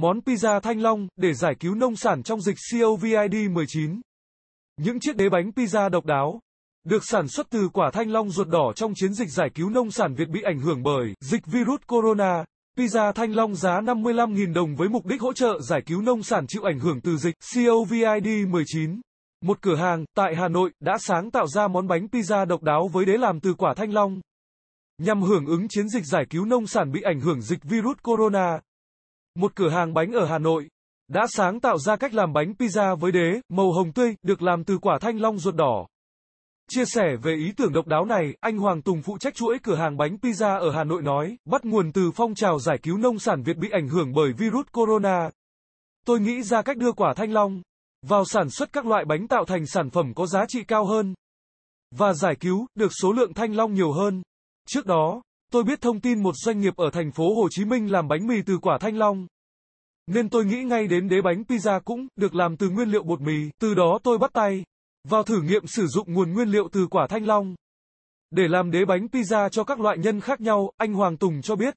Món pizza Thanh Long để giải cứu nông sản trong dịch COVID-19. Những chiếc đế bánh pizza độc đáo được sản xuất từ quả thanh long ruột đỏ trong chiến dịch giải cứu nông sản Việt bị ảnh hưởng bởi dịch virus corona. Pizza Thanh Long giá 55.000 đồng với mục đích hỗ trợ giải cứu nông sản chịu ảnh hưởng từ dịch COVID-19. Một cửa hàng tại Hà Nội đã sáng tạo ra món bánh pizza độc đáo với đế làm từ quả thanh long nhằm hưởng ứng chiến dịch giải cứu nông sản bị ảnh hưởng dịch virus corona một cửa hàng bánh ở Hà Nội, đã sáng tạo ra cách làm bánh pizza với đế màu hồng tươi được làm từ quả thanh long ruột đỏ. Chia sẻ về ý tưởng độc đáo này, anh Hoàng Tùng phụ trách chuỗi cửa hàng bánh pizza ở Hà Nội nói, bắt nguồn từ phong trào giải cứu nông sản Việt bị ảnh hưởng bởi virus corona. Tôi nghĩ ra cách đưa quả thanh long vào sản xuất các loại bánh tạo thành sản phẩm có giá trị cao hơn và giải cứu được số lượng thanh long nhiều hơn. Trước đó, Tôi biết thông tin một doanh nghiệp ở thành phố Hồ Chí Minh làm bánh mì từ quả thanh long. Nên tôi nghĩ ngay đến đế bánh pizza cũng được làm từ nguyên liệu bột mì, từ đó tôi bắt tay vào thử nghiệm sử dụng nguồn nguyên liệu từ quả thanh long. Để làm đế bánh pizza cho các loại nhân khác nhau, anh Hoàng Tùng cho biết.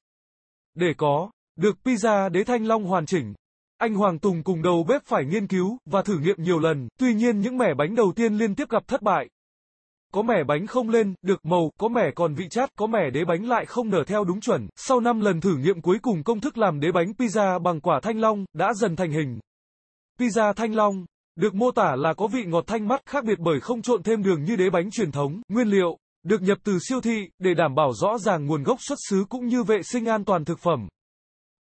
Để có được pizza đế thanh long hoàn chỉnh, anh Hoàng Tùng cùng đầu bếp phải nghiên cứu và thử nghiệm nhiều lần, tuy nhiên những mẻ bánh đầu tiên liên tiếp gặp thất bại có mẻ bánh không lên, được màu, có mẻ còn vị chát, có mẻ đế bánh lại không nở theo đúng chuẩn. Sau 5 lần thử nghiệm cuối cùng công thức làm đế bánh pizza bằng quả thanh long, đã dần thành hình. Pizza thanh long, được mô tả là có vị ngọt thanh mắt khác biệt bởi không trộn thêm đường như đế bánh truyền thống, nguyên liệu, được nhập từ siêu thị, để đảm bảo rõ ràng nguồn gốc xuất xứ cũng như vệ sinh an toàn thực phẩm.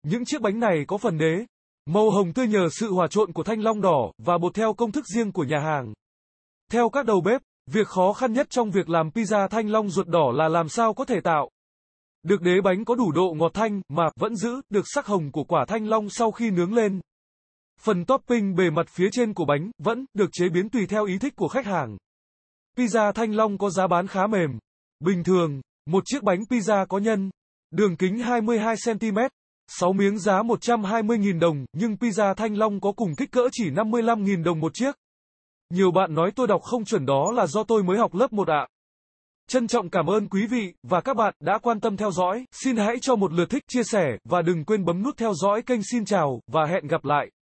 Những chiếc bánh này có phần đế, màu hồng tươi nhờ sự hòa trộn của thanh long đỏ, và bột theo công thức riêng của nhà hàng. Theo các đầu bếp, Việc khó khăn nhất trong việc làm pizza thanh long ruột đỏ là làm sao có thể tạo được đế bánh có đủ độ ngọt thanh mà vẫn giữ được sắc hồng của quả thanh long sau khi nướng lên. Phần topping bề mặt phía trên của bánh vẫn được chế biến tùy theo ý thích của khách hàng. Pizza thanh long có giá bán khá mềm. Bình thường, một chiếc bánh pizza có nhân đường kính 22 cm, 6 miếng giá 120.000 đồng, nhưng pizza thanh long có cùng kích cỡ chỉ 55.000 đồng một chiếc. Nhiều bạn nói tôi đọc không chuẩn đó là do tôi mới học lớp 1 ạ. À. Trân trọng cảm ơn quý vị và các bạn đã quan tâm theo dõi. Xin hãy cho một lượt thích, chia sẻ và đừng quên bấm nút theo dõi kênh Xin chào và hẹn gặp lại.